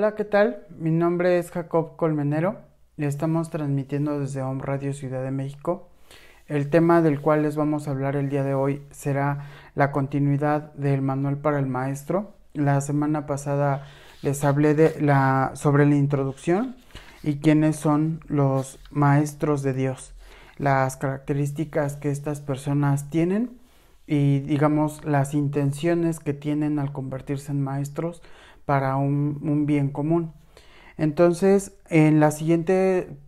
Hola, ¿qué tal? Mi nombre es Jacob Colmenero y estamos transmitiendo desde Home Radio Ciudad de México. El tema del cual les vamos a hablar el día de hoy será la continuidad del manual para el maestro. La semana pasada les hablé sobre la introducción y quiénes son los maestros de Dios, las características que estas personas tienen y digamos las intenciones que tienen al convertirse en maestros para un, bien común. Entonces, en la siguiente,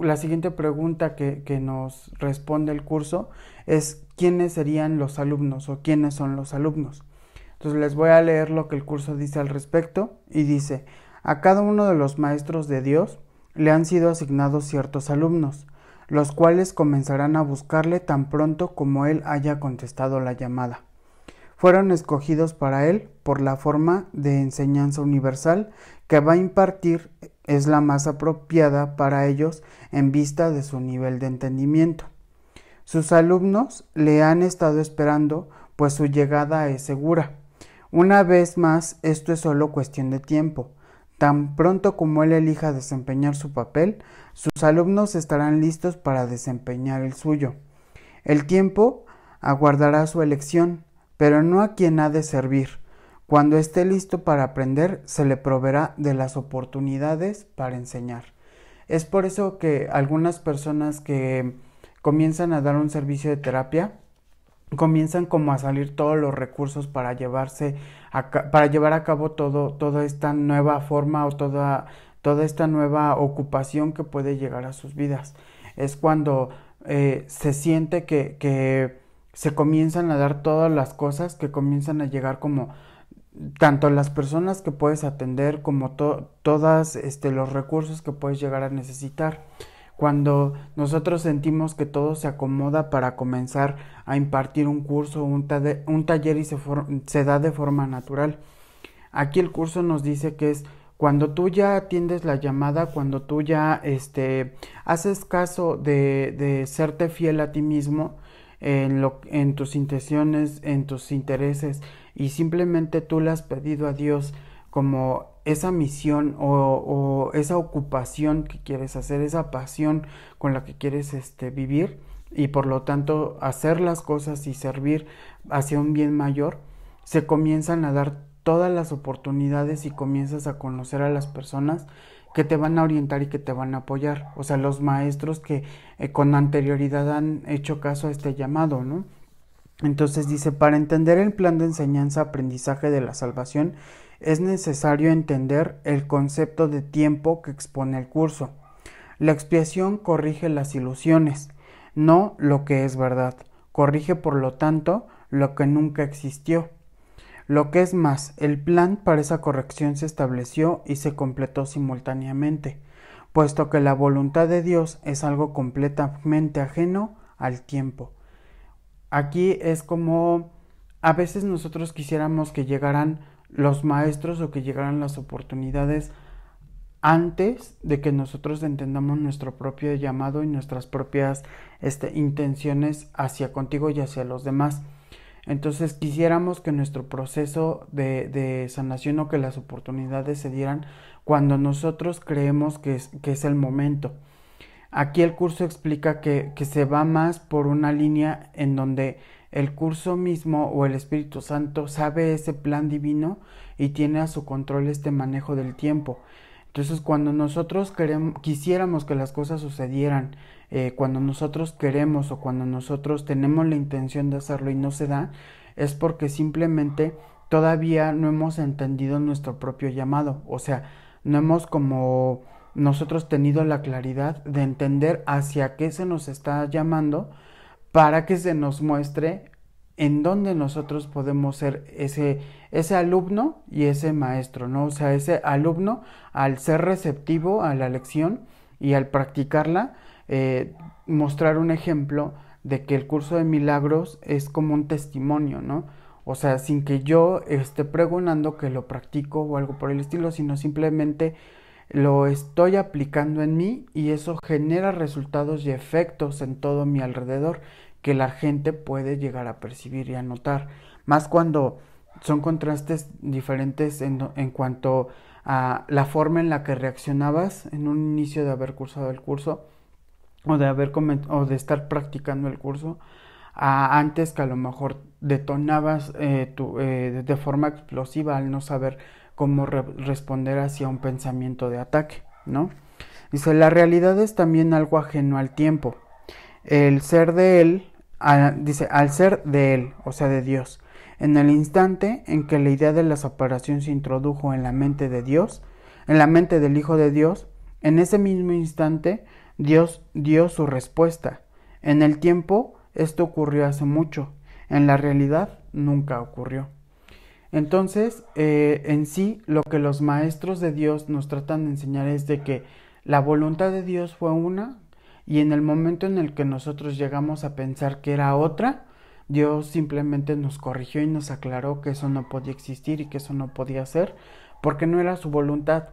la siguiente pregunta que, que, nos responde el curso es quiénes serían los alumnos o quiénes son los alumnos. Entonces les voy a leer lo que el curso dice al respecto y dice, a cada uno de los maestros de Dios le han sido asignados ciertos alumnos, los cuales comenzarán a buscarle tan pronto como él haya contestado la llamada fueron escogidos para él por la forma de enseñanza universal que va a impartir es la más apropiada para ellos en vista de su nivel de entendimiento. Sus alumnos le han estado esperando, pues su llegada es segura. Una vez más, esto es solo cuestión de tiempo. Tan pronto como él elija desempeñar su papel, sus alumnos estarán listos para desempeñar el suyo. El tiempo aguardará su elección, pero no a quien ha de servir. Cuando esté listo para aprender, se le proveerá de las oportunidades para enseñar. Es por eso que algunas personas que comienzan a dar un servicio de terapia, comienzan como a salir todos los recursos para llevarse para llevar a cabo todo toda esta nueva forma o toda toda esta nueva ocupación que puede llegar a sus vidas es cuando eh, se siente que, que se comienzan a dar todas las cosas que comienzan a llegar como tanto las personas que puedes atender como todas todos este, los recursos que puedes llegar a necesitar. Cuando nosotros sentimos que todo se acomoda para comenzar a impartir un curso, un, un taller y se, se da de forma natural. Aquí el curso nos dice que es cuando tú ya atiendes la llamada, cuando tú ya este, haces caso de, de serte fiel a ti mismo, en, en tus intenciones, en tus intereses y simplemente tú le has pedido a Dios como esa misión o, o, esa ocupación que quieres hacer, esa pasión con la que quieres este, vivir y por lo tanto hacer las cosas y servir hacia un bien mayor, se comienzan a dar todas las oportunidades y comienzas a conocer a las personas que te van a orientar y que te van a apoyar. O sea, los maestros que eh, con anterioridad han hecho caso a este llamado, ¿no? Entonces dice, para entender el plan de enseñanza-aprendizaje de la salvación, es necesario entender el concepto de tiempo que expone el curso. La expiación corrige las ilusiones, no lo que es verdad. Corrige, por lo tanto, lo que nunca existió. Lo que es más, el plan para esa corrección se estableció y se completó simultáneamente, puesto que la voluntad de Dios es algo completamente ajeno al tiempo. Aquí es como a veces nosotros quisiéramos que llegaran los maestros o que llegaran las oportunidades antes de que nosotros entendamos nuestro propio llamado y nuestras propias este, intenciones hacia contigo y hacia los demás. Entonces quisiéramos que nuestro proceso de, de, sanación o que las oportunidades se dieran cuando nosotros creemos que es, el momento. Aquí el curso explica que, que, se va más por una línea en donde el curso mismo o el Espíritu Santo sabe ese plan divino y tiene a su control este manejo del tiempo. Entonces cuando nosotros quisiéramos que las cosas sucedieran eh, cuando nosotros queremos o cuando nosotros tenemos la intención de hacerlo y no se da, es porque simplemente todavía no hemos entendido nuestro propio llamado, o sea, no hemos como nosotros tenido la claridad de entender hacia qué se nos está llamando para que se nos muestre en dónde nosotros podemos ser ese, ese alumno y ese maestro, ¿no? O sea, ese alumno al ser receptivo a la lección y al practicarla, eh, mostrar un ejemplo de que el curso de milagros es como un testimonio, ¿no? O sea, sin que yo esté pregonando que lo practico o algo por el estilo, sino simplemente lo estoy aplicando en mí y eso genera resultados y efectos en todo mi alrededor que la gente puede llegar a percibir y a notar. Más cuando son contrastes diferentes en, en cuanto a la forma en la que reaccionabas en un inicio de haber cursado el curso o de haber o de estar practicando el curso antes que a lo mejor detonabas eh, tu, eh, de forma explosiva al no saber cómo responder hacia un pensamiento de ataque, ¿no? Dice, la realidad es también algo ajeno al tiempo. El ser de él, dice, al ser de él, o sea, de Dios. En el instante en que la idea de la separación se introdujo en la mente de Dios, en la mente del Hijo de Dios, en ese mismo instante Dios dio su respuesta. En el tiempo esto ocurrió hace mucho, en la realidad nunca ocurrió. Entonces, eh, en sí, lo que los maestros de Dios nos tratan de enseñar es de que la voluntad de Dios fue una y en el momento en el que nosotros llegamos a pensar que era otra, Dios simplemente nos corrigió y nos aclaró que eso no podía existir y que eso no podía ser porque no era su voluntad.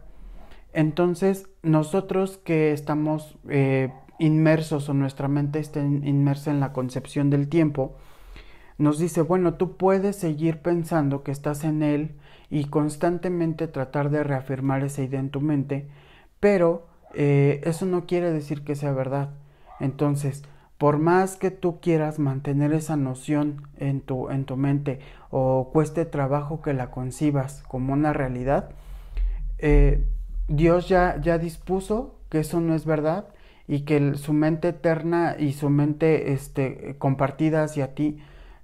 Entonces, nosotros que estamos eh, inmersos o nuestra mente está inmersa en la concepción del tiempo, nos dice, bueno, tú puedes seguir pensando que estás en él y constantemente tratar de reafirmar esa idea en tu mente, pero eh, eso no quiere decir que sea verdad. Entonces, por más que tú quieras mantener esa noción en tu, en tu mente o cueste trabajo que la concibas como una realidad, eh, Dios ya, ya dispuso que eso no es verdad y que su mente eterna y su mente este, compartida hacia ti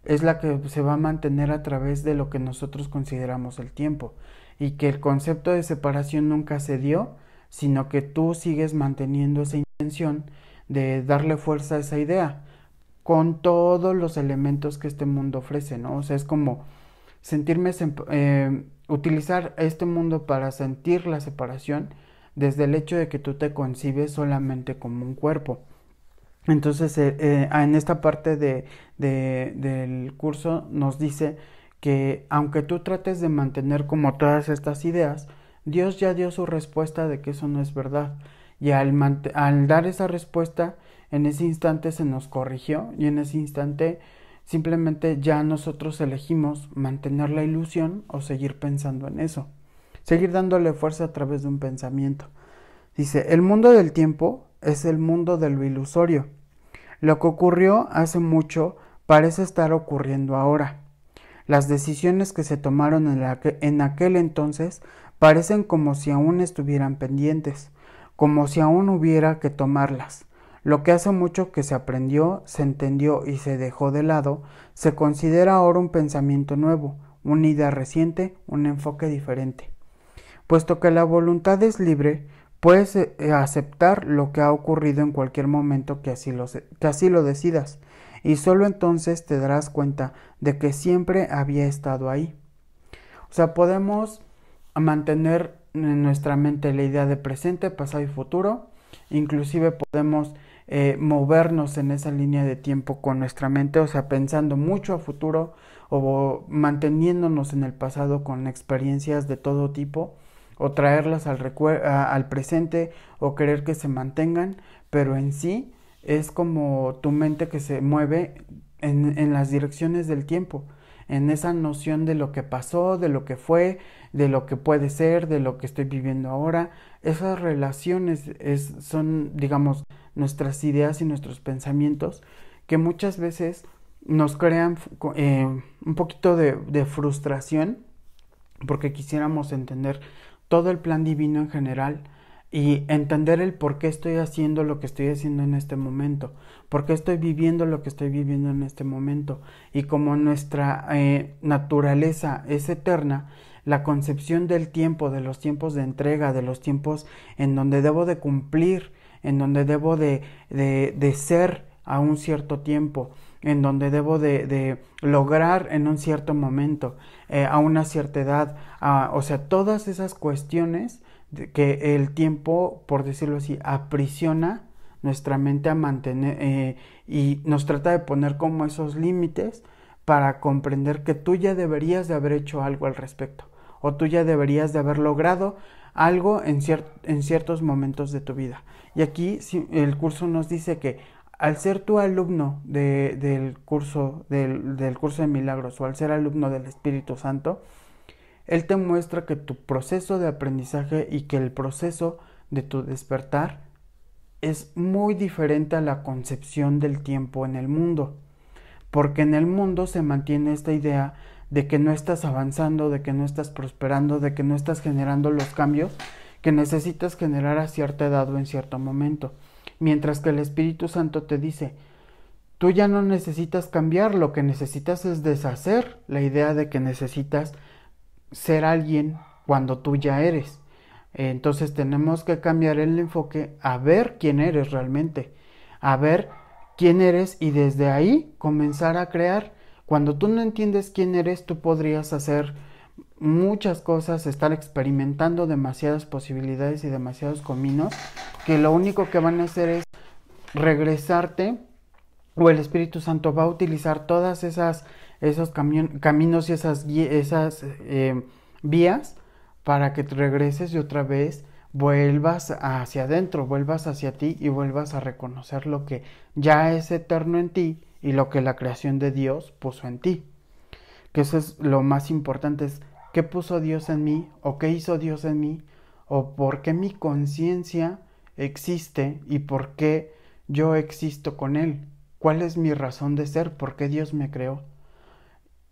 es la que se va a mantener a través de lo que nosotros consideramos el tiempo y que el concepto de separación nunca se dio, sino que tú sigues manteniendo esa intención de darle fuerza a esa idea con todos los elementos que este mundo ofrece, ¿no? O sea, es como sentirme, eh, utilizar este mundo para sentir la separación desde el hecho de que tú te concibes solamente como un cuerpo. Entonces, eh, eh, en esta parte de, del curso nos dice que aunque tú trates de mantener como todas estas ideas, Dios ya dio su respuesta de que eso no es verdad. Y al dar esa respuesta, en ese instante se nos corrigió y en ese instante Simplemente ya nosotros elegimos mantener la ilusión o seguir pensando en eso, seguir dándole fuerza a través de un pensamiento. Dice, el mundo del tiempo es el mundo de lo ilusorio. Lo que ocurrió hace mucho parece estar ocurriendo ahora. Las decisiones que se tomaron en, aquel, entonces parecen como si aún estuvieran pendientes, como si aún hubiera que tomarlas lo que hace mucho que se aprendió, se entendió y se dejó de lado, se considera ahora un pensamiento nuevo, una idea reciente, un enfoque diferente. Puesto que la voluntad es libre, puedes eh, eh, aceptar lo que ha ocurrido en cualquier momento que así lo, decidas, y solo entonces te darás cuenta de que siempre había estado ahí. O sea, podemos mantener en nuestra mente la idea de presente, pasado y futuro, inclusive podemos eh, movernos en esa línea de tiempo con nuestra mente, o sea, pensando mucho a futuro o manteniéndonos en el pasado con experiencias de todo tipo o traerlas al, al presente o querer que se mantengan, pero en sí es como tu mente que se mueve en, en las direcciones del tiempo en esa noción de lo que pasó, de lo que fue, de lo que puede ser, de lo que estoy viviendo ahora. Esas relaciones es, son, digamos, nuestras ideas y nuestros pensamientos que muchas veces nos crean eh, un poquito de, frustración porque quisiéramos entender todo el plan divino en general y entender el por qué estoy haciendo lo que estoy haciendo en este momento, por qué estoy viviendo lo que estoy viviendo en este momento. Y como nuestra eh, naturaleza es eterna, la concepción del tiempo, de los tiempos de entrega, de los tiempos en donde debo de cumplir en donde debo de, de, de ser a un cierto tiempo, en donde debo de, de lograr en un cierto momento, eh, a una cierta edad, o sea, todas esas cuestiones que el tiempo, por decirlo así, aprisiona nuestra mente a mantener eh, y nos trata de poner como esos límites para comprender que tú ya deberías de haber hecho algo al respecto o tú ya deberías de haber logrado algo en, ciertos momentos de tu vida. Y aquí el curso nos dice que al ser tu alumno del, curso, del curso de milagros o al ser alumno del Espíritu Santo, Él te muestra que tu proceso de aprendizaje y que el proceso de tu despertar es muy diferente a la concepción del tiempo en el mundo, porque en el mundo se mantiene esta idea de que no estás avanzando, de que no estás prosperando, de que no estás generando los cambios que necesitas generar a cierta edad o en cierto momento. Mientras que el Espíritu Santo te dice, tú ya no necesitas cambiar, lo que necesitas es deshacer la idea de que necesitas ser alguien cuando tú ya eres. Entonces tenemos que cambiar el enfoque a ver quién eres realmente, a ver quién eres y desde ahí comenzar a crear cuando tú no entiendes quién eres, tú podrías hacer muchas cosas, estar experimentando demasiadas posibilidades y demasiados caminos, que lo único que van a hacer es regresarte o el Espíritu Santo va a utilizar todas esas esos caminos y esas, esas eh, vías para que te regreses y otra vez vuelvas hacia adentro, vuelvas hacia ti y vuelvas a reconocer lo que ya es eterno en ti y lo que la creación de Dios puso en ti. Que eso es lo más importante, es qué puso Dios en mí o qué hizo Dios en mí o por qué mi conciencia existe y por qué yo existo con Él. ¿Cuál es mi razón de ser? ¿Por qué Dios me creó?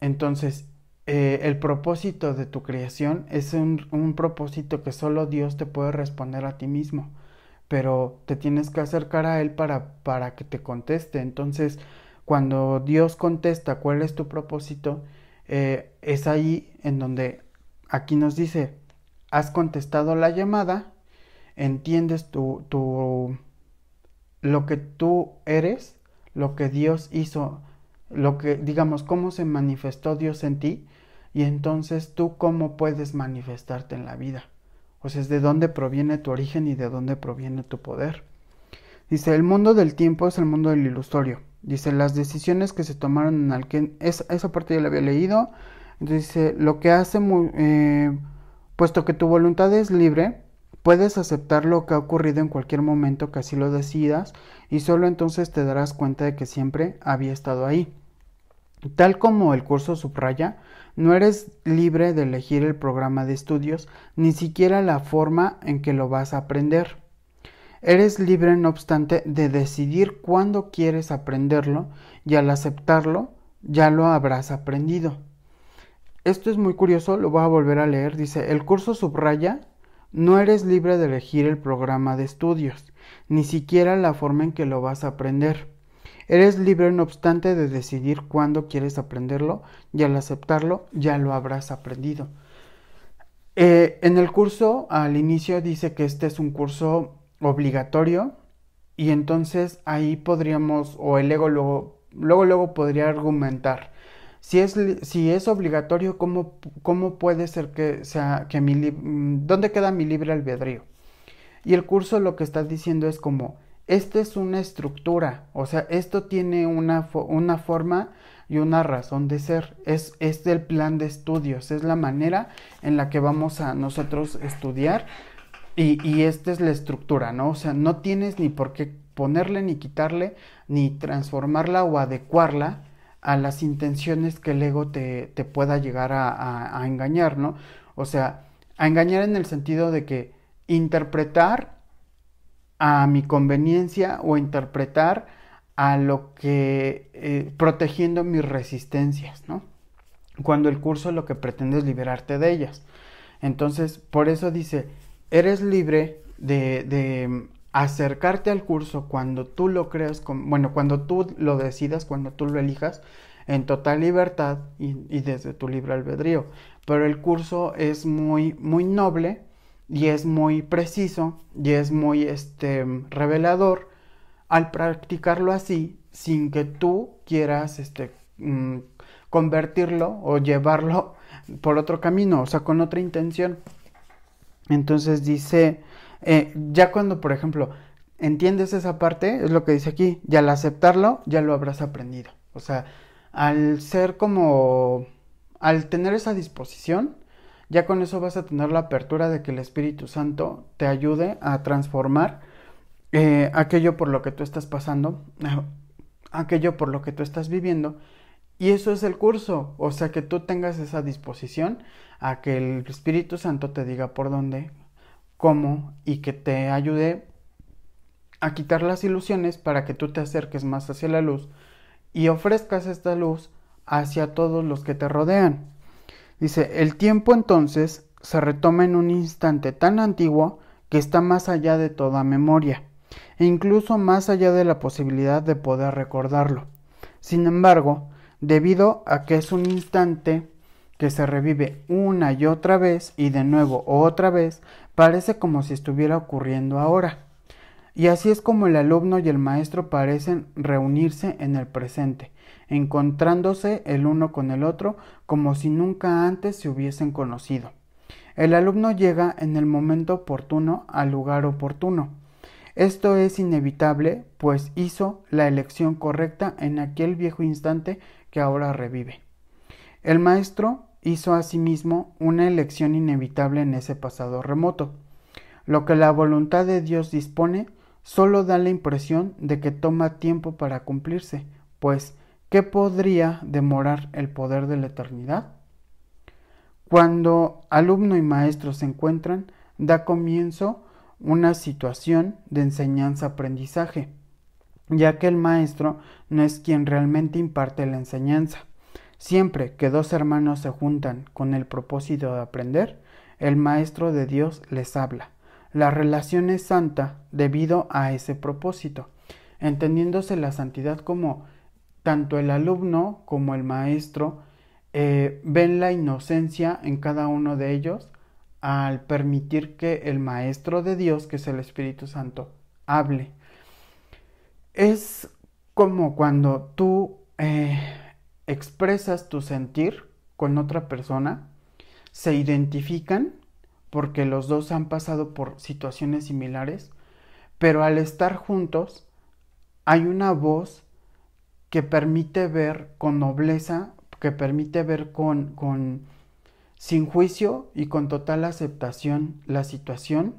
Entonces, eh, el propósito de tu creación es un, un propósito que solo Dios te puede responder a ti mismo, pero te tienes que acercar a Él para, para que te conteste. Entonces, cuando Dios contesta cuál es tu propósito, eh, es ahí en donde aquí nos dice, has contestado la llamada, entiendes tu, tu, lo que tú eres, lo que Dios hizo, lo que, digamos, cómo se manifestó Dios en ti, y entonces tú cómo puedes manifestarte en la vida. O sea, es de dónde proviene tu origen y de dónde proviene tu poder. Dice, el mundo del tiempo es el mundo del ilusorio Dice, las decisiones que se tomaron en el esa, esa parte ya la había leído. dice, lo que hace, eh, puesto que tu voluntad es libre, puedes aceptar lo que ha ocurrido en cualquier momento que así lo decidas y solo entonces te darás cuenta de que siempre había estado ahí. Tal como el curso subraya, no eres libre de elegir el programa de estudios, ni siquiera la forma en que lo vas a aprender. Eres libre, no obstante, de decidir cuándo quieres aprenderlo y al aceptarlo ya lo habrás aprendido. Esto es muy curioso, lo voy a volver a leer. Dice, el curso subraya, no eres libre de elegir el programa de estudios, ni siquiera la forma en que lo vas a aprender. Eres libre, no obstante, de decidir cuándo quieres aprenderlo y al aceptarlo ya lo habrás aprendido. Eh, en el curso, al inicio, dice que este es un curso obligatorio y entonces ahí podríamos, o el ego luego, luego, luego podría argumentar, si es, si es obligatorio, ¿cómo, ¿cómo, puede ser que sea que mi dónde queda mi libre albedrío? Y el curso lo que está diciendo es como, esta es una estructura, o sea, esto tiene una, una forma y una razón de ser, es, es el plan de estudios, es la manera en la que vamos a nosotros estudiar y, esta es la estructura, ¿no? O sea, no tienes ni por qué ponerle ni quitarle, ni transformarla o adecuarla a las intenciones que el ego te, te pueda llegar a, engañar, ¿no? O sea, a engañar en el sentido de que interpretar a mi conveniencia o interpretar a lo que eh, protegiendo mis resistencias, ¿no? Cuando el curso lo que pretende es liberarte de ellas. Entonces, por eso dice, eres libre de, acercarte al curso cuando tú lo creas, bueno, cuando tú lo decidas, cuando tú lo elijas, en total libertad y, y, desde tu libre albedrío. Pero el curso es muy, muy noble y es muy preciso y es muy este, revelador al practicarlo así sin que tú quieras este, mm, convertirlo o llevarlo por otro camino, o sea, con otra intención. Entonces dice, eh, ya cuando, por ejemplo, entiendes esa parte, es lo que dice aquí, y al aceptarlo, ya lo habrás aprendido. O sea, al ser como, al tener esa disposición, ya con eso vas a tener la apertura de que el Espíritu Santo te ayude a transformar eh, aquello por lo que tú estás pasando, eh, aquello por lo que tú estás viviendo. Y eso es el curso, o sea, que tú tengas esa disposición a que el Espíritu Santo te diga por dónde, cómo y que te ayude a quitar las ilusiones para que tú te acerques más hacia la luz y ofrezcas esta luz hacia todos los que te rodean. Dice, el tiempo entonces se retoma en un instante tan antiguo que está más allá de toda memoria, e incluso más allá de la posibilidad de poder recordarlo. Sin embargo, debido a que es un instante que se revive una y otra vez y de nuevo otra vez, parece como si estuviera ocurriendo ahora. Y así es como el alumno y el maestro parecen reunirse en el presente, encontrándose el uno con el otro como si nunca antes se hubiesen conocido. El alumno llega en el momento oportuno al lugar oportuno. Esto es inevitable, pues hizo la elección correcta en aquel viejo instante que ahora revive. El maestro hizo asimismo una elección inevitable en ese pasado remoto. Lo que la voluntad de Dios dispone solo da la impresión de que toma tiempo para cumplirse, pues ¿qué podría demorar el poder de la eternidad? Cuando alumno y maestro se encuentran, da comienzo una situación de enseñanza-aprendizaje, ya que el maestro no es quien realmente imparte la enseñanza, Siempre que dos hermanos se juntan con el propósito de aprender, el Maestro de Dios les habla. La relación es santa debido a ese propósito, entendiéndose la santidad como tanto el alumno como el maestro eh, ven la inocencia en cada uno de ellos al permitir que el Maestro de Dios, que es el Espíritu Santo, hable. Es como cuando tú eh, expresas tu sentir con otra persona, se identifican porque los dos han pasado por situaciones similares, pero al estar juntos hay una voz que permite ver con nobleza, que permite ver con, con sin juicio y con total aceptación la situación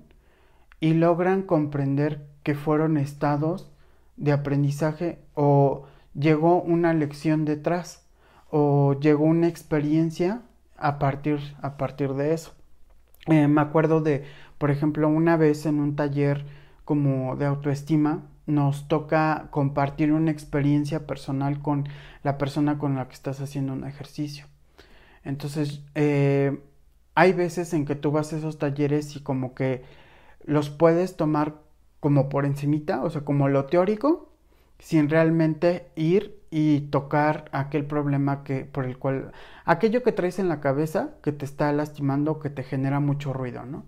y logran comprender que fueron estados de aprendizaje o llegó una lección detrás o llegó una experiencia a partir, a partir de eso. Eh, me acuerdo de, por ejemplo, una vez en un taller como de autoestima, nos toca compartir una experiencia personal con la persona con la que estás haciendo un ejercicio. Entonces, eh, hay veces en que tú vas a esos talleres y como que los puedes tomar como por encimita, o sea, como lo teórico, sin realmente ir y tocar aquel problema que por el cual aquello que traes en la cabeza que te está lastimando, que te genera mucho ruido, ¿no?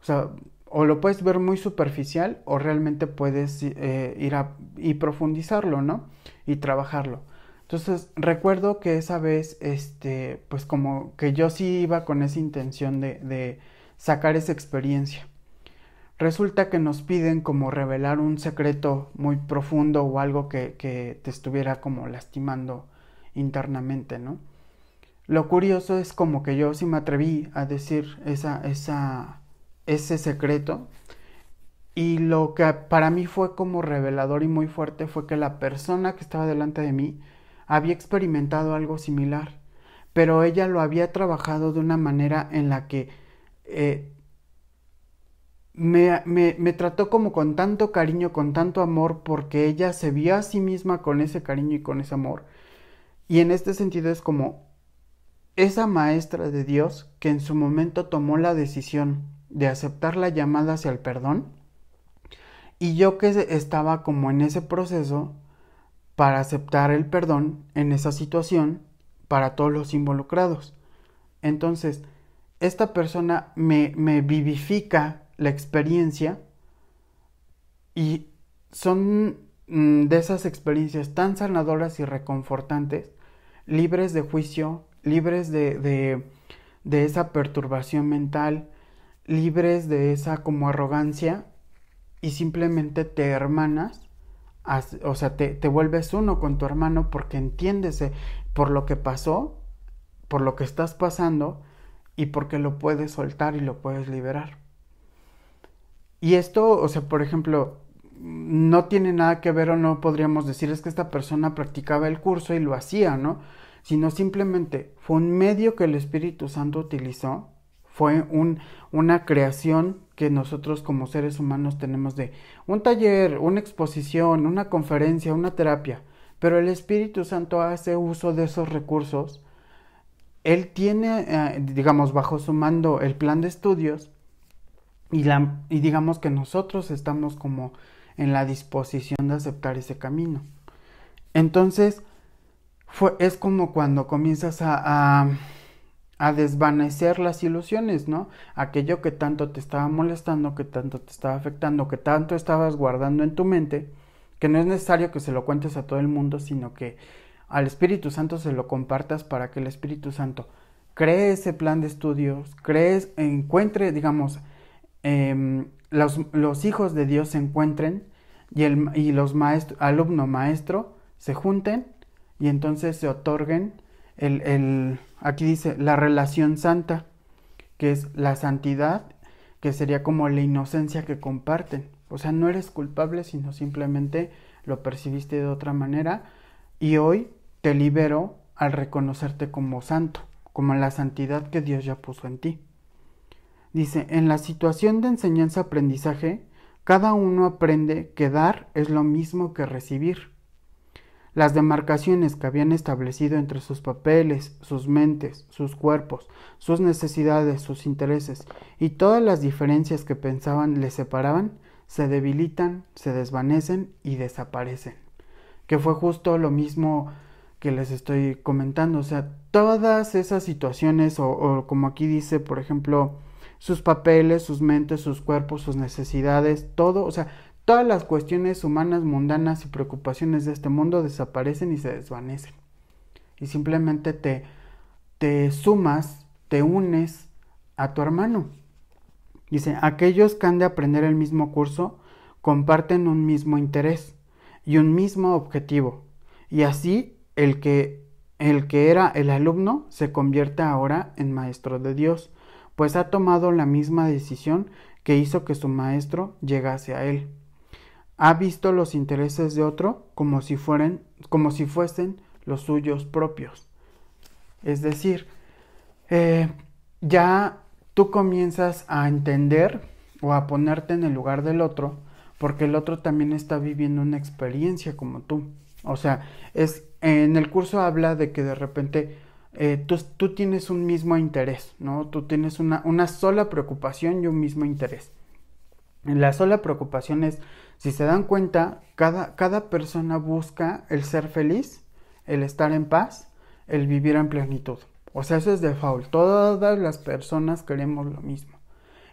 O sea, o lo puedes ver muy superficial o realmente puedes eh, ir a y profundizarlo, ¿no? Y trabajarlo. Entonces, recuerdo que esa vez, este, pues como que yo sí iba con esa intención de sacar esa experiencia. Resulta que nos piden como revelar un secreto muy profundo o algo que, te estuviera como lastimando internamente, ¿no? Lo curioso es como que yo sí me atreví a decir esa, esa, ese secreto. Y lo que para mí fue como revelador y muy fuerte fue que la persona que estaba delante de mí había experimentado algo similar, pero ella lo había trabajado de una manera en la que eh, me, trató como con tanto cariño, con tanto amor, porque ella se vio a sí misma con ese cariño y con ese amor. Y en este sentido es como esa maestra de Dios que en su momento tomó la decisión de aceptar la llamada hacia el perdón. Y yo que estaba como en ese proceso para aceptar el perdón en esa situación para todos los involucrados. Entonces, esta persona me, me vivifica la experiencia y son mm, de esas experiencias tan sanadoras y reconfortantes, libres de juicio, libres de, esa perturbación mental, libres de esa como arrogancia y simplemente te hermanas o sea, te, te, vuelves uno con tu hermano porque entiendes eh, por lo que pasó, por lo que estás pasando y porque lo puedes soltar y lo puedes liberar. Y esto, o sea, por ejemplo, no tiene nada que ver o no podríamos decir es que esta persona practicaba el curso y lo hacía, ¿no? Sino simplemente fue un medio que el Espíritu Santo utilizó, fue un, una creación que nosotros como seres humanos tenemos de un taller, una exposición, una conferencia, una terapia, pero el Espíritu Santo hace uso de esos recursos. Él tiene, eh, digamos, bajo su mando el plan de estudios y, digamos que nosotros estamos como en la disposición de aceptar ese camino. Entonces, es como cuando comienzas a, a, a, desvanecer las ilusiones, ¿no? Aquello que tanto te estaba molestando, que tanto te estaba afectando, que tanto estabas guardando en tu mente, que no es necesario que se lo cuentes a todo el mundo, sino que al Espíritu Santo se lo compartas para que el Espíritu Santo cree ese plan de estudios, crees encuentre, digamos, Em, los, hijos de Dios se encuentren y, el, y los maestro, alumno maestro se junten y entonces se otorguen el, el, aquí dice la relación santa, que es la santidad, que sería como la inocencia que comparten. O sea, no eres culpable, sino simplemente lo percibiste de otra manera y hoy te libero al reconocerte como santo, como la santidad que Dios ya puso en ti. Dice, en la situación de enseñanza-aprendizaje, cada uno aprende que dar es lo mismo que recibir. Las demarcaciones que habían establecido entre sus papeles, sus mentes, sus cuerpos, sus necesidades, sus intereses y todas las diferencias que pensaban les separaban, se debilitan, se desvanecen y desaparecen. Que fue justo lo mismo que les estoy comentando. O sea, todas esas situaciones o, como aquí dice, por ejemplo, sus papeles, sus mentes, sus cuerpos, sus necesidades, todo, o sea, todas las cuestiones humanas, mundanas y preocupaciones de este mundo desaparecen y se desvanecen. Y simplemente te, te sumas, te unes a tu hermano. Dice, aquellos que han de aprender el mismo curso comparten un mismo interés y un mismo objetivo. Y así el que, el que era el alumno se convierte ahora en maestro de Dios pues ha tomado la misma decisión que hizo que su maestro llegase a él. Ha visto los intereses de otro como si fueran, como si fuesen los suyos propios. Es decir, eh, ya tú comienzas a entender o a ponerte en el lugar del otro, porque el otro también está viviendo una experiencia como tú. O sea, es en el curso habla de que de repente eh, tú, tienes un mismo interés, ¿no? Tú tienes una, sola preocupación y un mismo interés. La sola preocupación es, si se dan cuenta, cada, cada persona busca el ser feliz, el estar en paz, el vivir en plenitud. O sea, eso es default. Todas las personas queremos lo mismo.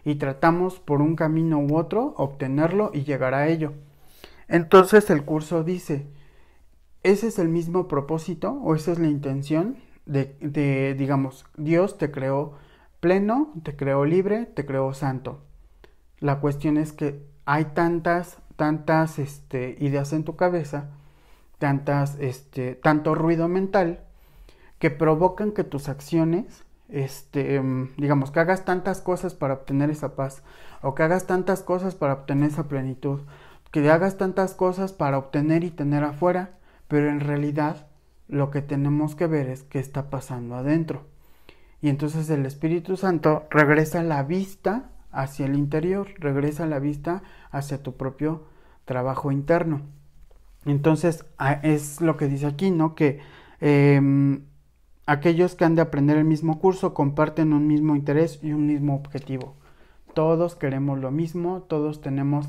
Y tratamos por un camino u otro obtenerlo y llegar a ello. Entonces el curso dice, ese es el mismo propósito o esa es la intención de, digamos, Dios te creó pleno, te creó libre, te creó santo. La cuestión es que hay tantas, tantas este, ideas en tu cabeza, tantas, este, tanto ruido mental, que provocan que tus acciones, este, em, digamos, que hagas tantas cosas para obtener esa paz, o que hagas tantas cosas para obtener esa plenitud, que hagas tantas cosas para obtener y tener afuera, pero en realidad lo que tenemos que ver es qué está pasando adentro. Y entonces el Espíritu Santo regresa la vista hacia el interior, regresa la vista hacia tu propio trabajo interno. Entonces es lo que dice aquí, ¿no? Que em, aquellos que han de aprender el mismo curso comparten un mismo interés y un mismo objetivo. Todos queremos lo mismo, todos tenemos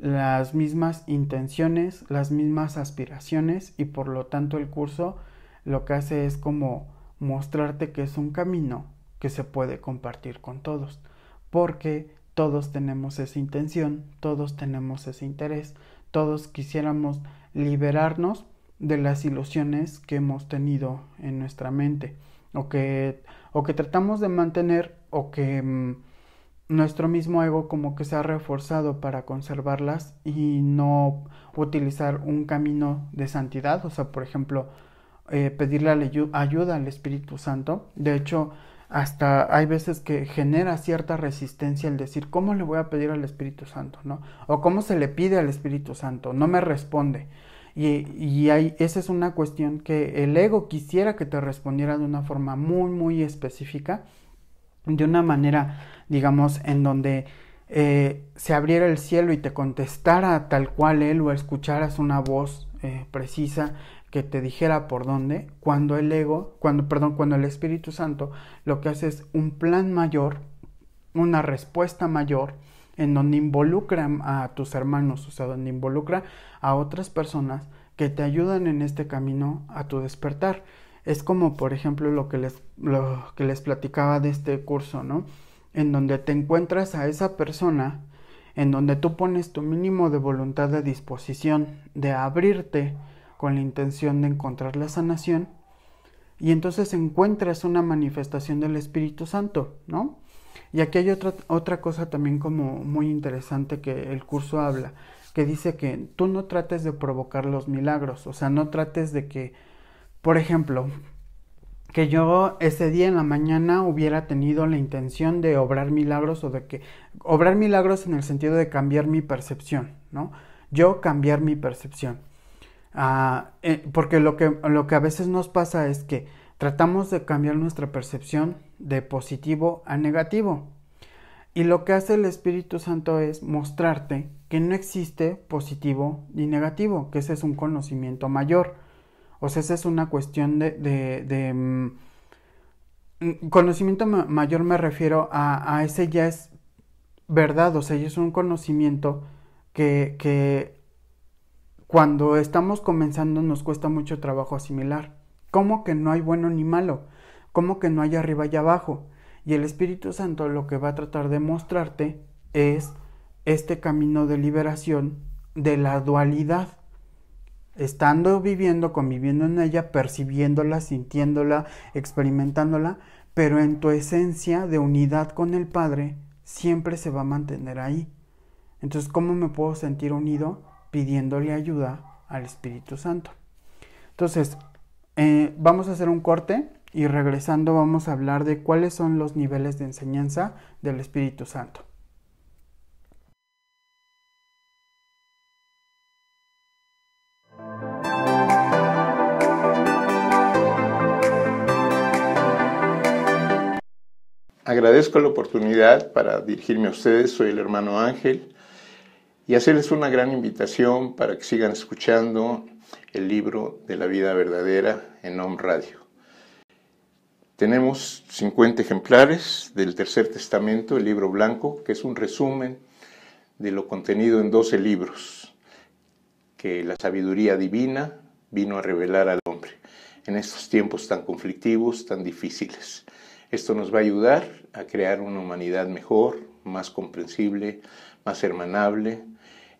las mismas intenciones, las mismas aspiraciones y por lo tanto el curso lo que hace es como mostrarte que es un camino que se puede compartir con todos, porque todos tenemos esa intención, todos tenemos ese interés, todos quisiéramos liberarnos de las ilusiones que hemos tenido en nuestra mente o que, o que tratamos de mantener o que mm, nuestro mismo ego como que se ha reforzado para conservarlas y no utilizar un camino de santidad, o sea, por ejemplo, eh, pedirle ayuda al Espíritu Santo. De hecho, hasta hay veces que genera cierta resistencia el decir, ¿cómo le voy a pedir al Espíritu Santo? ¿no? O cómo se le pide al Espíritu Santo, no me responde. Y, y esa es una cuestión que el ego quisiera que te respondiera de una forma muy, muy específica de una manera, digamos, en donde eh, se abriera el cielo y te contestara tal cual él o escucharas una voz eh, precisa que te dijera por dónde, cuando el ego, cuando, perdón, cuando el Espíritu Santo lo que hace es un plan mayor, una respuesta mayor, en donde involucra a tus hermanos, o sea, donde involucra a otras personas que te ayudan en este camino a tu despertar. Es como, por ejemplo, lo que les, lo que les platicaba de este curso, ¿no? En donde te encuentras a esa persona, en donde tú pones tu mínimo de voluntad de disposición, de abrirte con la intención de encontrar la sanación, y entonces encuentras una manifestación del Espíritu Santo, ¿no? Y aquí hay otra, otra cosa también como muy interesante que el curso habla, que dice que tú no trates de provocar los milagros, o sea, no trates de que por ejemplo, que yo ese día en la mañana hubiera tenido la intención de obrar milagros o de que obrar milagros en el sentido de cambiar mi percepción, ¿no? Yo cambiar mi percepción. Ah, eh, porque lo que, lo que a veces nos pasa es que tratamos de cambiar nuestra percepción de positivo a negativo. Y lo que hace el Espíritu Santo es mostrarte que no existe positivo ni negativo, que ese es un conocimiento mayor o sea, esa es una cuestión de, de, mm, mm, conocimiento mayor me refiero a, ese ya es verdad, o sea, es un conocimiento que, que, cuando estamos comenzando nos cuesta mucho trabajo asimilar. ¿Cómo que no hay bueno ni malo? ¿Cómo que no hay arriba y abajo? Y el Espíritu Santo lo que va a tratar de mostrarte es este camino de liberación de la dualidad estando viviendo, conviviendo en ella, percibiéndola, sintiéndola, experimentándola, pero en tu esencia de unidad con el Padre siempre se va a mantener ahí. Entonces, ¿cómo me puedo sentir unido? Pidiéndole ayuda al Espíritu Santo. Entonces, eh, vamos a hacer un corte y regresando vamos a hablar de cuáles son los niveles de enseñanza del Espíritu Santo. agradezco la oportunidad para dirigirme a ustedes, soy el hermano Ángel, y hacerles una gran invitación para que sigan escuchando el libro de la vida verdadera en Home Radio. Tenemos 50 ejemplares del Tercer Testamento, el libro blanco, que es un resumen de lo contenido en 12 libros que la sabiduría divina vino a revelar al hombre en estos tiempos tan conflictivos, tan difíciles. Esto nos va a ayudar a crear una humanidad mejor, más comprensible, más hermanable,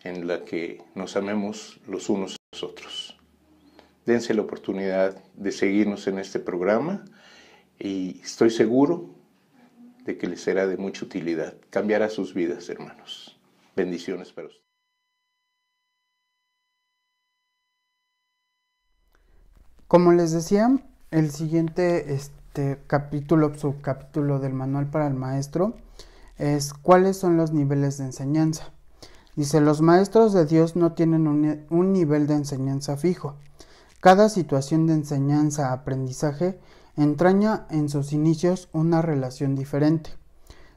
en la que nos amemos los unos a los otros. Dense la oportunidad de seguirnos en este programa y estoy seguro de que les será de mucha utilidad. Cambiará sus vidas, hermanos. Bendiciones para ustedes. Como les decía, el siguiente... Este, este capítulo, subcapítulo del manual para el maestro, es cuáles son los niveles de enseñanza. Dice, los maestros de Dios no tienen un, un nivel de enseñanza fijo. Cada situación de enseñanza-aprendizaje entraña en sus inicios una relación diferente.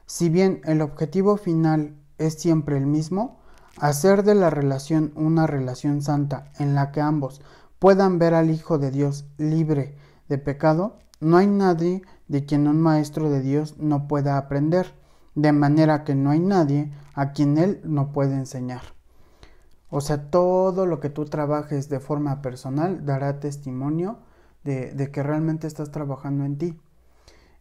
Si bien el objetivo final es siempre el mismo, hacer de la relación una relación santa en la que ambos puedan ver al Hijo de Dios libre de pecado, no hay nadie de quien un maestro de Dios no pueda aprender, de manera que no hay nadie a quien Él no puede enseñar. O sea, todo lo que tú trabajes de forma personal dará testimonio de, que realmente estás trabajando en ti.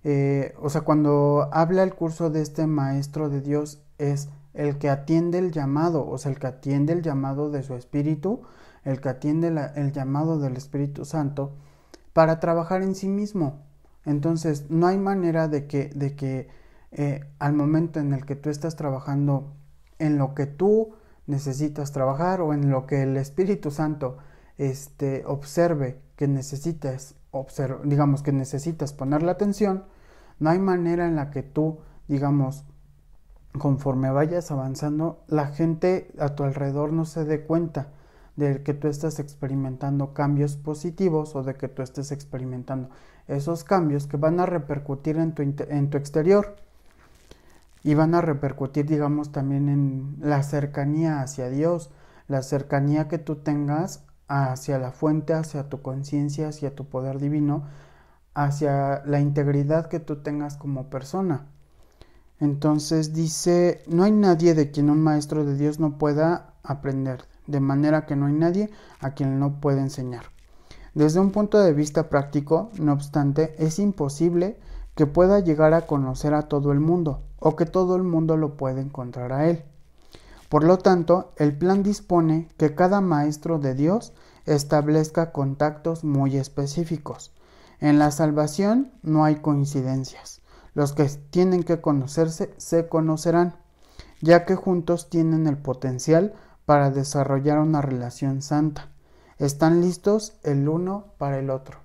Eh, o sea, cuando habla el curso de este maestro de Dios es el que atiende el llamado, o sea, el que atiende el llamado de su espíritu, el que atiende el llamado del Espíritu Santo para trabajar en sí mismo. Entonces, no hay manera de que, de que eh, al momento en el que tú estás trabajando en lo que tú necesitas trabajar o en lo que el Espíritu Santo este, observe que necesitas, digamos que necesitas poner la atención, no hay manera en la que tú, digamos, conforme vayas avanzando, la gente a tu alrededor no se dé cuenta de que tú estás experimentando cambios positivos o de que tú estés experimentando esos cambios que van a repercutir en tu, en tu exterior y van a repercutir, digamos, también en la cercanía hacia Dios, la cercanía que tú tengas hacia la fuente, hacia tu conciencia, hacia tu poder divino, hacia la integridad que tú tengas como persona. Entonces dice, no hay nadie de quien un maestro de Dios no pueda aprender de manera que no hay nadie a quien no pueda enseñar. Desde un punto de vista práctico, no obstante, es imposible que pueda llegar a conocer a todo el mundo o que todo el mundo lo pueda encontrar a él. Por lo tanto, el plan dispone que cada maestro de Dios establezca contactos muy específicos. En la salvación no hay coincidencias. Los que tienen que conocerse se conocerán, ya que juntos tienen el potencial para desarrollar una relación santa. Están listos el uno para el otro.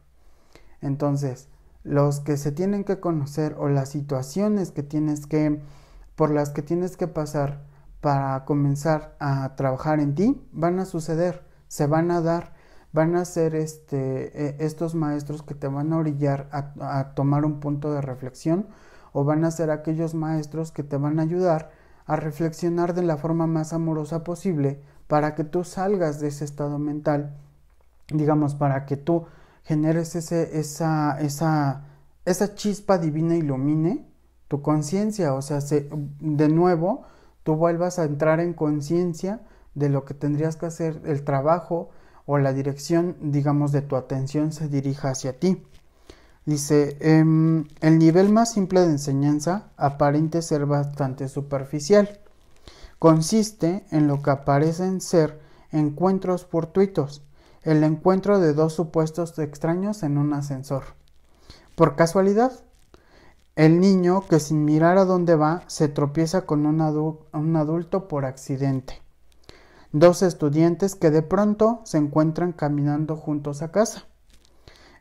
Entonces, los que se tienen que conocer o las situaciones que tienes que por las que tienes que pasar para comenzar a trabajar en ti van a suceder, se van a dar, van a ser este, e, estos maestros que te van a orillar a, a tomar un punto de reflexión o van a ser aquellos maestros que te van a ayudar a reflexionar de la forma más amorosa posible para que tú salgas de ese estado mental, digamos, para que tú generes ese, esa, esa, esa chispa divina ilumine tu conciencia, o sea, de nuevo, tú vuelvas a entrar en conciencia de lo que tendrías que hacer, el trabajo o la dirección, digamos, de tu atención se dirija hacia ti. Dice, em, el nivel más simple de enseñanza aparente ser bastante superficial. Consiste en lo que aparecen ser encuentros fortuitos, el encuentro de dos supuestos extraños en un ascensor. Por casualidad, el niño que sin mirar a dónde va se tropieza con un adulto por accidente. Dos estudiantes que de pronto se encuentran caminando juntos a casa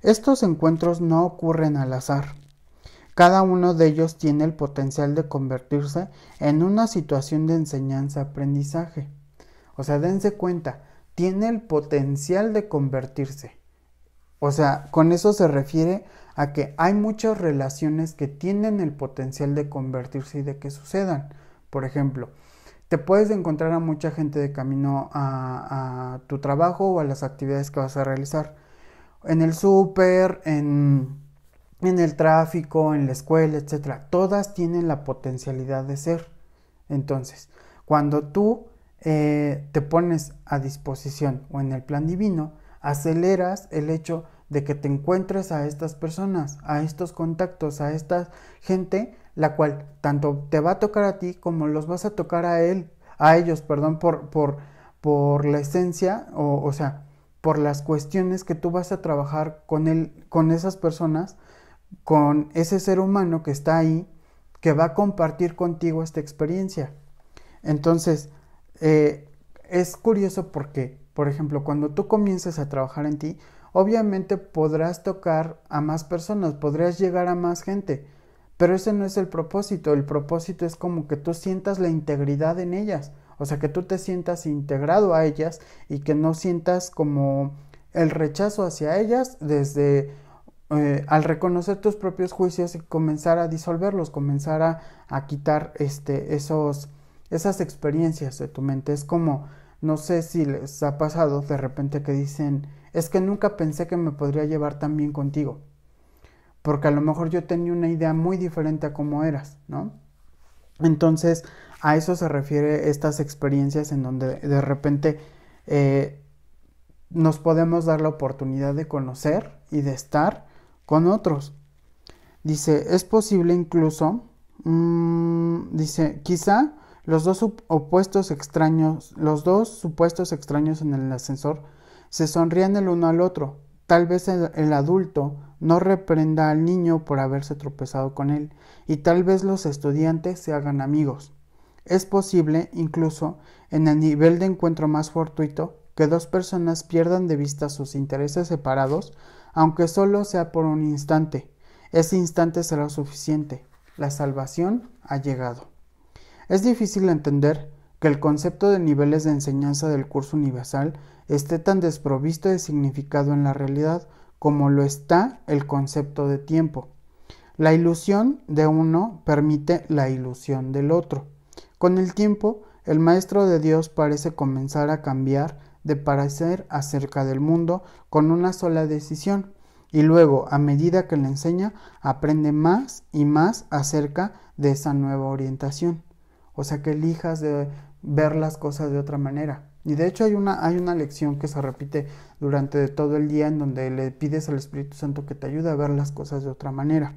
estos encuentros no ocurren al azar. Cada uno de ellos tiene el potencial de convertirse en una situación de enseñanza-aprendizaje. O sea, dense cuenta, tiene el potencial de convertirse. O sea, con eso se refiere a que hay muchas relaciones que tienen el potencial de convertirse y de que sucedan. Por ejemplo, te puedes encontrar a mucha gente de camino a, a tu trabajo o a las actividades que vas a realizar en el súper, en, en el tráfico, en la escuela, etcétera. Todas tienen la potencialidad de ser. Entonces, cuando tú eh, te pones a disposición o en el plan divino, aceleras el hecho de que te encuentres a estas personas, a estos contactos, a esta gente, la cual tanto te va a tocar a ti como los vas a tocar a él, a ellos, perdón, por, por, por la esencia, o, o sea, por las cuestiones que tú vas a trabajar con, él, con esas personas, con ese ser humano que está ahí, que va a compartir contigo esta experiencia. Entonces, eh, es curioso porque, por ejemplo, cuando tú comiences a trabajar en ti, obviamente podrás tocar a más personas, podrás llegar a más gente, pero ese no es el propósito, el propósito es como que tú sientas la integridad en ellas. O sea, que tú te sientas integrado a ellas y que no sientas como el rechazo hacia ellas desde eh, al reconocer tus propios juicios y comenzar a disolverlos, comenzar a, a quitar este, esos, esas experiencias de tu mente. Es como, no sé si les ha pasado de repente que dicen, es que nunca pensé que me podría llevar tan bien contigo, porque a lo mejor yo tenía una idea muy diferente a cómo eras, ¿no? Entonces, a eso se refiere estas experiencias en donde de repente eh, nos podemos dar la oportunidad de conocer y de estar con otros. Dice, es posible incluso, mm, dice, quizá los dos opuestos extraños, los dos supuestos extraños en el ascensor se sonrían el uno al otro. Tal vez el adulto no reprenda al niño por haberse tropezado con él y tal vez los estudiantes se hagan amigos. Es posible, incluso, en el nivel de encuentro más fortuito, que dos personas pierdan de vista sus intereses separados, aunque solo sea por un instante. Ese instante será suficiente. La salvación ha llegado. Es difícil entender que el concepto de niveles de enseñanza del curso universal esté tan desprovisto de significado en la realidad como lo está el concepto de tiempo. La ilusión de uno permite la ilusión del otro. Con el tiempo, el Maestro de Dios parece comenzar a cambiar de parecer acerca del mundo con una sola decisión, y luego, a medida que le enseña, aprende más y más acerca de esa nueva orientación. O sea que elijas de ver las cosas de otra manera. Y de hecho hay una, hay una lección que se repite durante todo el día en donde le pides al Espíritu Santo que te ayude a ver las cosas de otra manera.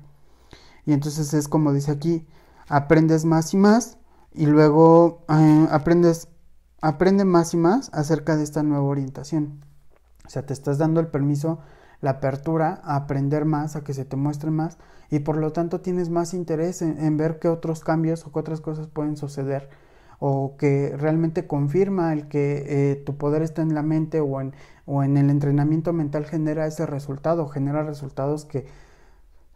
Y entonces es como dice aquí, aprendes más y más y luego eh, aprendes, aprende más y más acerca de esta nueva orientación. O sea, te estás dando el permiso, la apertura a aprender más, a que se te muestre más y por lo tanto tienes más interés en, ver qué otros cambios o qué otras cosas pueden suceder o que realmente confirma el que eh, tu poder está en la mente o en, o en el entrenamiento mental genera ese resultado, genera resultados que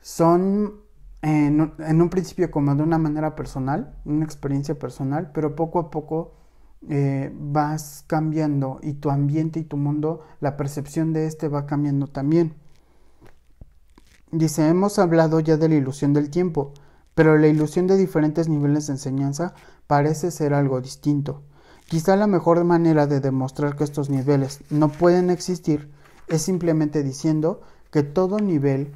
son en, un principio como de una manera personal, una experiencia personal, pero poco a poco eh, vas cambiando y tu ambiente y tu mundo, la percepción de este va cambiando también. Dice, hemos hablado ya de la ilusión del tiempo, pero la ilusión de diferentes niveles de enseñanza parece ser algo distinto. Quizá la mejor manera de demostrar que estos niveles no pueden existir es simplemente diciendo que todo nivel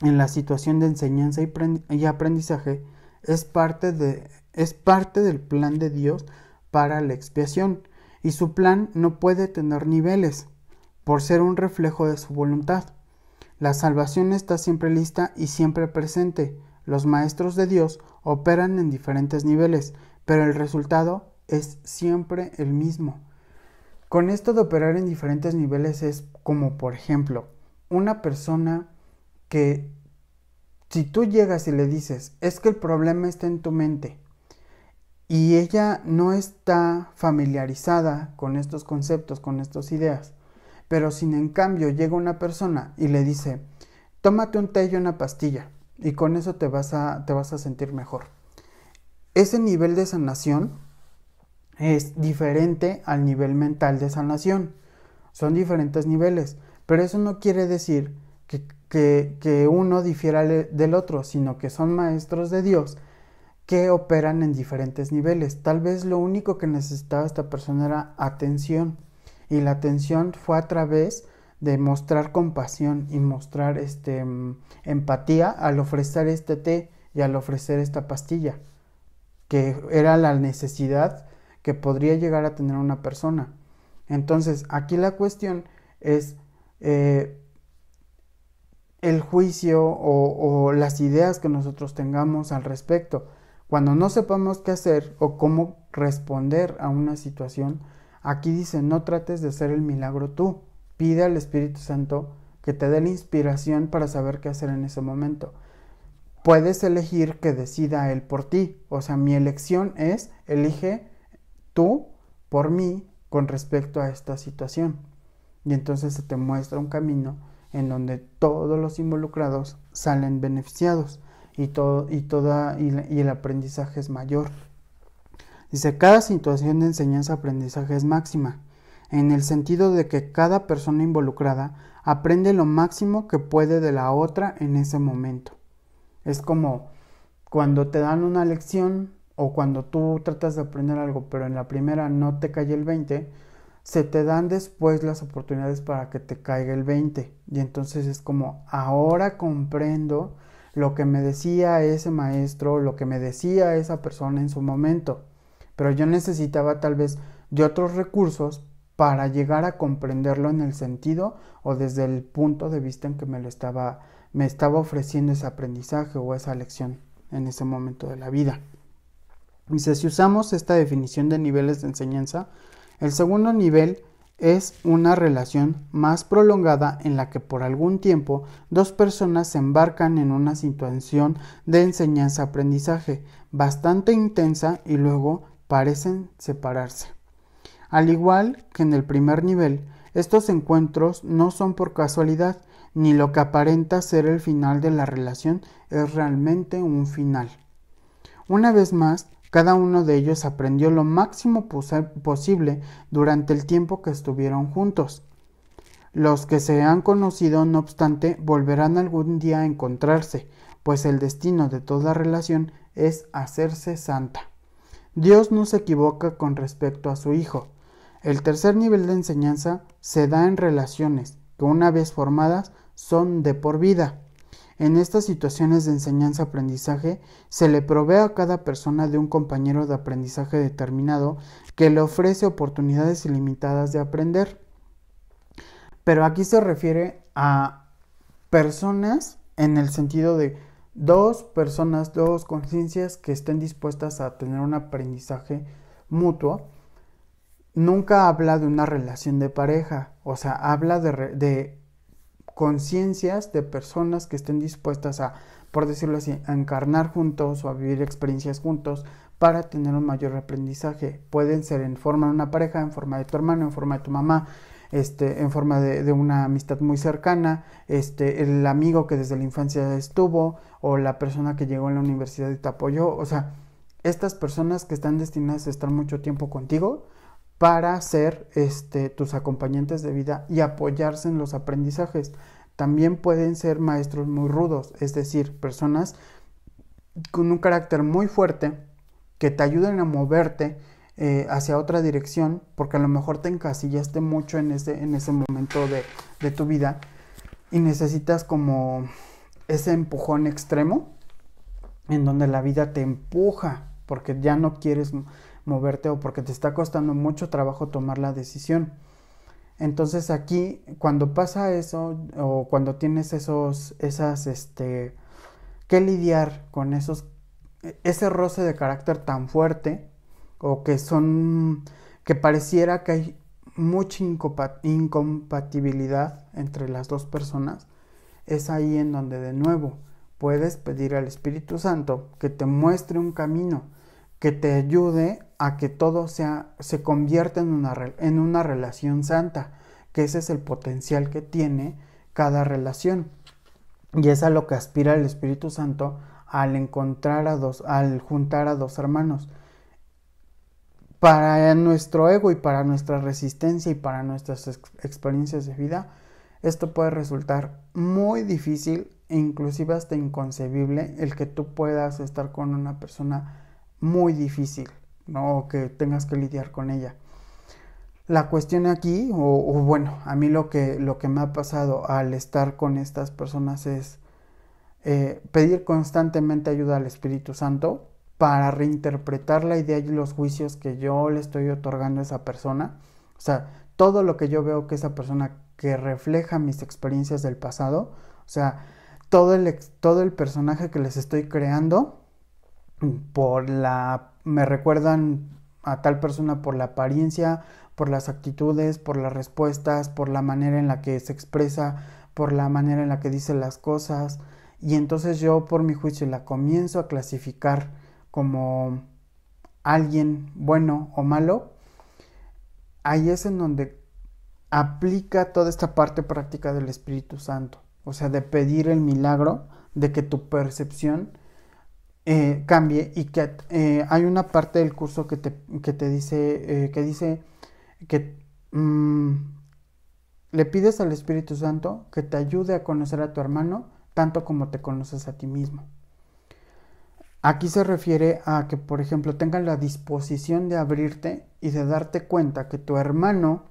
en la situación de enseñanza y aprendizaje es parte, de, es parte del plan de Dios para la expiación y su plan no puede tener niveles por ser un reflejo de su voluntad. La salvación está siempre lista y siempre presente. Los maestros de Dios operan en diferentes niveles, pero el resultado es siempre el mismo. Con esto de operar en diferentes niveles es como, por ejemplo, una persona que si tú llegas y le dices, es que el problema está en tu mente, y ella no está familiarizada con estos conceptos, con estas ideas, pero sin en cambio llega una persona y le dice, tómate un té y una pastilla, y con eso te vas a, te vas a sentir mejor. Ese nivel de sanación es diferente al nivel mental de sanación. Son diferentes niveles, pero eso no quiere decir que que, uno difiera del otro, sino que son maestros de Dios que operan en diferentes niveles. Tal vez lo único que necesitaba esta persona era atención. Y la atención fue a través de mostrar compasión y mostrar este, empatía al ofrecer este té y al ofrecer esta pastilla, que era la necesidad que podría llegar a tener una persona. Entonces, aquí la cuestión es, eh, el juicio o, las ideas que nosotros tengamos al respecto. Cuando no sepamos qué hacer o cómo responder a una situación, aquí dice, no trates de hacer el milagro tú, pide al Espíritu Santo que te dé la inspiración para saber qué hacer en ese momento. Puedes elegir que decida Él por ti. O sea, mi elección es, elige tú por mí con respecto a esta situación. Y entonces se te muestra un camino en donde todos los involucrados salen beneficiados y, todo, y, toda, y, el aprendizaje es mayor. Dice, cada situación de enseñanza-aprendizaje es máxima, en el sentido de que cada persona involucrada aprende lo máximo que puede de la otra en ese momento. Es como cuando te dan una lección o cuando tú tratas de aprender algo, pero en la primera no te cae el 20, se te dan después las oportunidades para que te caiga el 20. Y entonces es como, ahora comprendo lo que me decía ese maestro, lo que me decía esa persona en su momento. Pero yo necesitaba tal vez de otros recursos para llegar a comprenderlo en el sentido o desde el punto de vista en que me lo estaba me estaba ofreciendo ese aprendizaje o esa lección en ese momento de la vida. Dice, si usamos esta definición de niveles de enseñanza, el segundo nivel es una relación más prolongada en la que por algún tiempo dos personas se embarcan en una situación de enseñanza-aprendizaje bastante intensa y luego parecen separarse. Al igual que en el primer nivel, estos encuentros no son por casualidad, ni lo que aparenta ser el final de la relación es realmente un final. Una vez más, cada uno de ellos aprendió lo máximo posible durante el tiempo que estuvieron juntos. Los que se han conocido, no obstante, volverán algún día a encontrarse, pues el destino de toda relación es hacerse santa. Dios no se equivoca con respecto a su Hijo. El tercer nivel de enseñanza se da en relaciones que una vez formadas son de por vida. En estas situaciones de enseñanza-aprendizaje se le provee a cada persona de un compañero de aprendizaje determinado que le ofrece oportunidades ilimitadas de aprender. Pero aquí se refiere a personas en el sentido de dos personas, dos conciencias que estén dispuestas a tener un aprendizaje mutuo. Nunca habla de una relación de pareja, o sea, habla de, de conciencias de personas que estén dispuestas a, por decirlo así, a encarnar juntos o a vivir experiencias juntos para tener un mayor aprendizaje. Pueden ser en forma de una pareja, en forma de tu hermano, en forma de tu mamá, este, en forma de, una amistad muy cercana, este, el amigo que desde la infancia estuvo o la persona que llegó a la universidad y te apoyó. O sea, estas personas que están destinadas a estar mucho tiempo contigo para ser este, tus acompañantes de vida y apoyarse en los aprendizajes. También pueden ser maestros muy rudos, es decir, personas con un carácter muy fuerte que te ayuden a moverte eh, hacia otra dirección, porque a lo mejor te encasillaste mucho en ese, en ese momento de tu vida y necesitas como ese empujón extremo en donde la vida te empuja, porque ya no quieres moverte o porque te está costando mucho trabajo tomar la decisión. Entonces aquí, cuando pasa eso o cuando tienes esos, esas, este, que lidiar con esos, e, ese roce de carácter tan fuerte o que son, que pareciera que hay mucha incompatibilidad entre las dos personas, es ahí en donde de nuevo puedes pedir al Espíritu Santo que te muestre un camino que te ayude a que todo sea, se convierta en una, en una relación santa, que ese es el potencial que tiene cada relación. Y es a lo que aspira el Espíritu Santo al encontrar a dos, al juntar a dos hermanos. Para nuestro ego y para nuestra resistencia y para nuestras experiencias de vida, esto puede resultar muy difícil e inclusive hasta inconcebible el que tú puedas estar con una persona muy difícil, ¿no? que tengas que lidiar con ella. La cuestión aquí, o, bueno, a mí lo que, lo que me ha pasado al estar con estas personas es eh, pedir constantemente ayuda al Espíritu Santo para reinterpretar la idea y los juicios que yo le estoy otorgando a esa persona. O sea, todo lo que yo veo que esa persona que refleja mis experiencias del pasado, o sea, todo el, todo el personaje que les estoy creando, por la... me recuerdan a tal persona por la apariencia, por las actitudes, por las respuestas, por la manera en la que se expresa, por la manera en la que dice las cosas. Y entonces yo por mi juicio la comienzo a clasificar como alguien bueno o malo. Ahí es en donde aplica toda esta parte práctica del Espíritu Santo. O sea, de pedir el milagro de que tu percepción eh, cambie y que eh, hay una parte del curso que te, dice, eh, que dice que mm, le pides al Espíritu Santo que te ayude a conocer a tu hermano tanto como te conoces a ti mismo. Aquí se refiere a que, por ejemplo, tengan la disposición de abrirte y de darte cuenta que tu hermano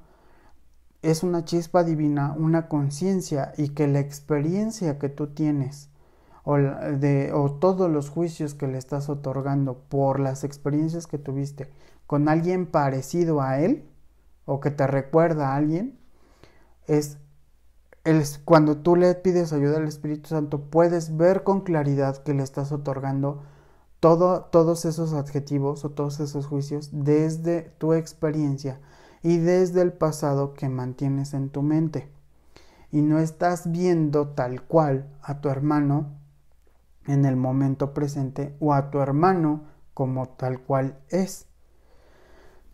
es una chispa divina, una conciencia y que la experiencia que tú tienes o, de, todos los juicios que le estás otorgando por las experiencias que tuviste con alguien parecido a él o que te recuerda a alguien, es cuando tú le pides ayuda al Espíritu Santo, puedes ver con claridad que le estás otorgando todo, todos esos adjetivos o todos esos juicios desde tu experiencia y desde el pasado que mantienes en tu mente. Y no estás viendo tal cual a tu hermano en el momento presente o a tu hermano como tal cual es.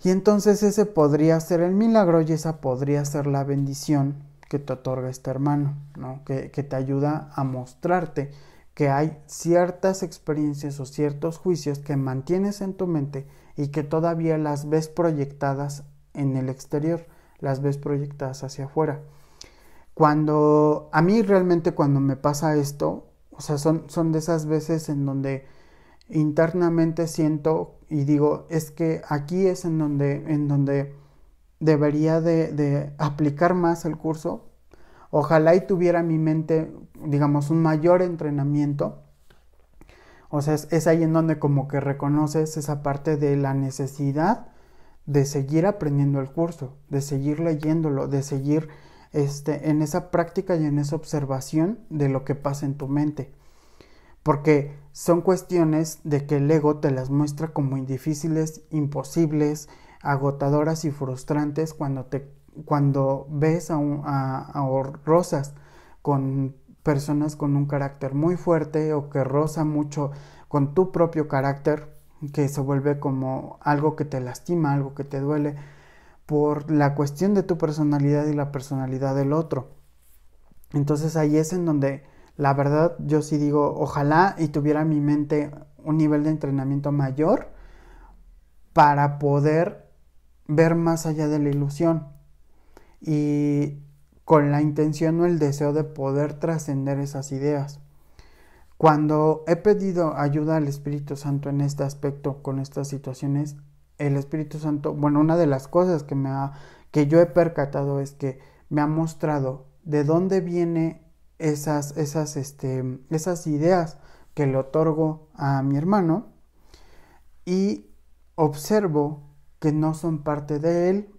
Y entonces ese podría ser el milagro y esa podría ser la bendición que te otorga este hermano, ¿no? que, que te ayuda a mostrarte que hay ciertas experiencias o ciertos juicios que mantienes en tu mente y que todavía las ves proyectadas en el exterior, las ves proyectadas hacia afuera. Cuando a mí realmente cuando me pasa esto, o sea, son, de esas veces en donde internamente siento y digo, es que aquí es en donde, en donde debería de, aplicar más el curso. Ojalá y tuviera mi mente, digamos, un mayor entrenamiento. O sea, es, es, ahí en donde como que reconoces esa parte de la necesidad de seguir aprendiendo el curso, de seguir leyéndolo, de seguir este, en esa práctica y en esa observación de lo que pasa en tu mente. Porque son cuestiones de que el ego te las muestra como difíciles, imposibles, agotadoras y frustrantes cuando, te, cuando ves a, a, rosas con personas con un carácter muy fuerte o que roza mucho con tu propio carácter, que se vuelve como algo que te lastima, algo que te duele por la cuestión de tu personalidad y la personalidad del otro. Entonces ahí es en donde la verdad yo sí digo, ojalá y tuviera mi mente un nivel de entrenamiento mayor para poder ver más allá de la ilusión y con la intención o el deseo de poder trascender esas ideas. Cuando he pedido ayuda al Espíritu Santo en este aspecto, con estas situaciones, el Espíritu Santo, bueno, una de las cosas que me ha, que yo he percatado es que me ha mostrado de dónde viene esas, esas, este, esas ideas que le otorgo a mi hermano y observo que no son parte de él,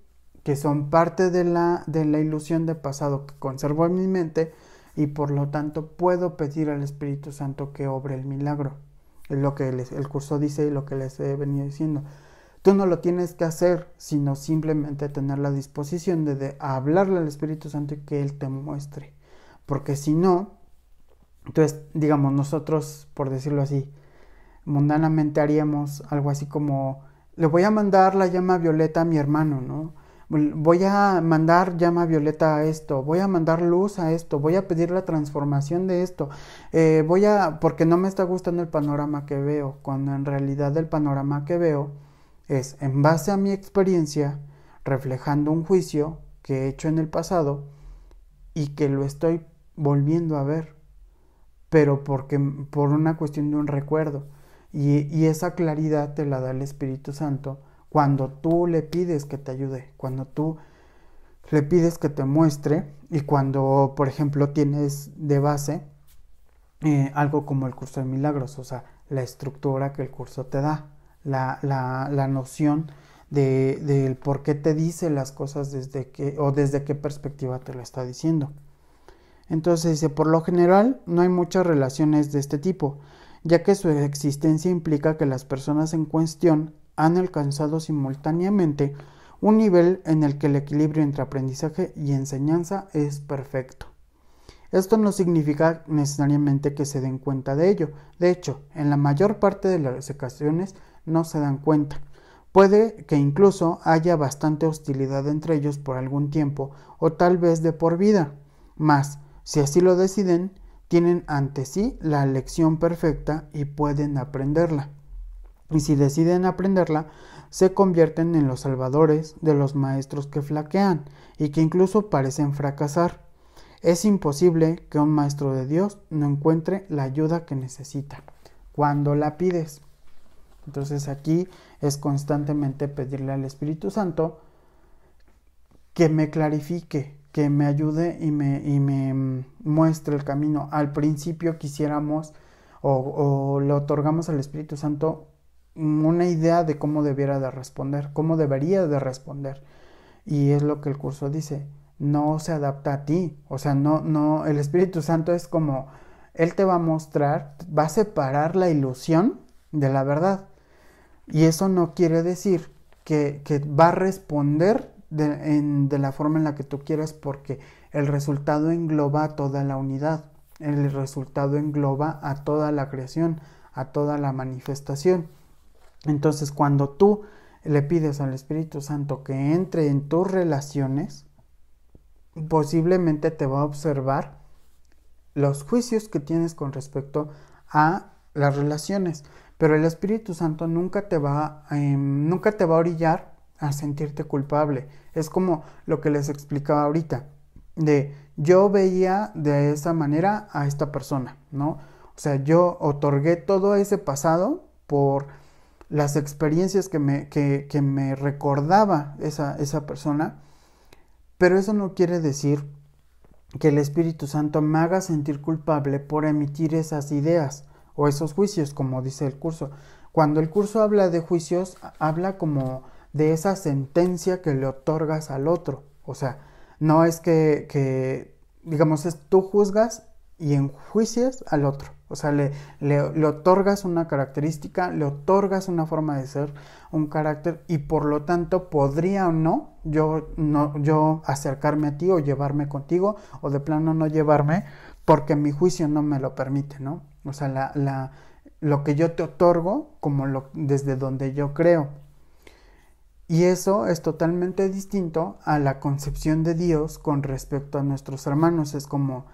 que son parte de la, de la ilusión de pasado que conservo en mi mente y por lo tanto puedo pedir al Espíritu Santo que obre el milagro. Es lo que el curso dice y lo que les he venido diciendo. Tú no lo tienes que hacer, sino simplemente tener la disposición de, hablarle al Espíritu Santo y que Él te muestre. Porque si no, entonces, digamos, nosotros, por decirlo así, mundanamente haríamos algo así como, le voy a mandar la llama violeta a mi hermano, ¿no? Voy a mandar llama violeta a esto, voy a mandar luz a esto, voy a pedir la transformación de esto, eh, voy a, porque no me está gustando el panorama que veo, cuando en realidad el panorama que veo es, en base a mi experiencia, reflejando un juicio que he hecho en el pasado y que lo estoy volviendo a ver, pero porque, por una cuestión de un recuerdo. Y, esa claridad te la da el Espíritu Santo cuando tú le pides que te ayude, cuando tú le pides que te muestre y cuando, por ejemplo, tienes de base eh, algo como el curso de milagros, o sea, la estructura que el curso te da la, noción del por qué te dice las cosas desde que, o desde qué perspectiva te lo está diciendo. Entonces dice, por lo general no hay muchas relaciones de este tipo, ya que su existencia implica que las personas en cuestión han alcanzado simultáneamente un nivel en el que el equilibrio entre aprendizaje y enseñanza es perfecto. Esto no significa necesariamente que se den cuenta de ello. De hecho, en la mayor parte de las ocasiones no se dan cuenta. Puede que incluso haya bastante hostilidad entre ellos por algún tiempo o tal vez de por vida. Mas, si así lo deciden, tienen ante sí la lección perfecta y pueden aprenderla. Y si deciden aprenderla, se convierten en los salvadores de los maestros que flaquean y que incluso parecen fracasar. Es imposible que un maestro de Dios no encuentre la ayuda que necesita cuando la pides. Entonces aquí es constantemente pedirle al Espíritu Santo que me clarifique, que me ayude y me, y me mm, muestre el camino. Al principio quisiéramos o, o le otorgamos al Espíritu Santo una idea de cómo debiera de responder, cómo debería de responder. Y es lo que el curso dice, no se adapta a ti, o sea, no, no, el Espíritu Santo es como, Él te va a mostrar, va a separar la ilusión de la verdad. Y eso no quiere decir que, va a responder de, de, la forma en la que tú quieras porque el resultado engloba a toda la unidad, el resultado engloba a toda la creación, a toda la manifestación. Entonces cuando tú le pides al Espíritu Santo que entre en tus relaciones, posiblemente te va a observar los juicios que tienes con respecto a las relaciones. Pero el Espíritu Santo nunca te va, em, nunca te va a orillar a sentirte culpable. Es como lo que les explicaba ahorita, de yo veía de esa manera a esta persona, ¿no? O sea, yo otorgué todo ese pasado por las experiencias que me, que, que me recordaba esa, esa persona, pero eso no quiere decir que el Espíritu Santo me haga sentir culpable por emitir esas ideas o esos juicios, como dice el curso. Cuando el curso habla de juicios, habla como de esa sentencia que le otorgas al otro. O sea, no es que, que digamos, es tú juzgas y enjuicias al otro. O sea, le, le, otorgas una característica, le otorgas una forma de ser, un carácter, y por lo tanto podría o no yo, no, yo acercarme a ti o llevarme contigo, o de plano no llevarme, porque mi juicio no me lo permite, ¿no? O sea, lo que yo te otorgo como lo, desde donde yo creo. Y eso es totalmente distinto a la concepción de Dios con respecto a nuestros hermanos. Es como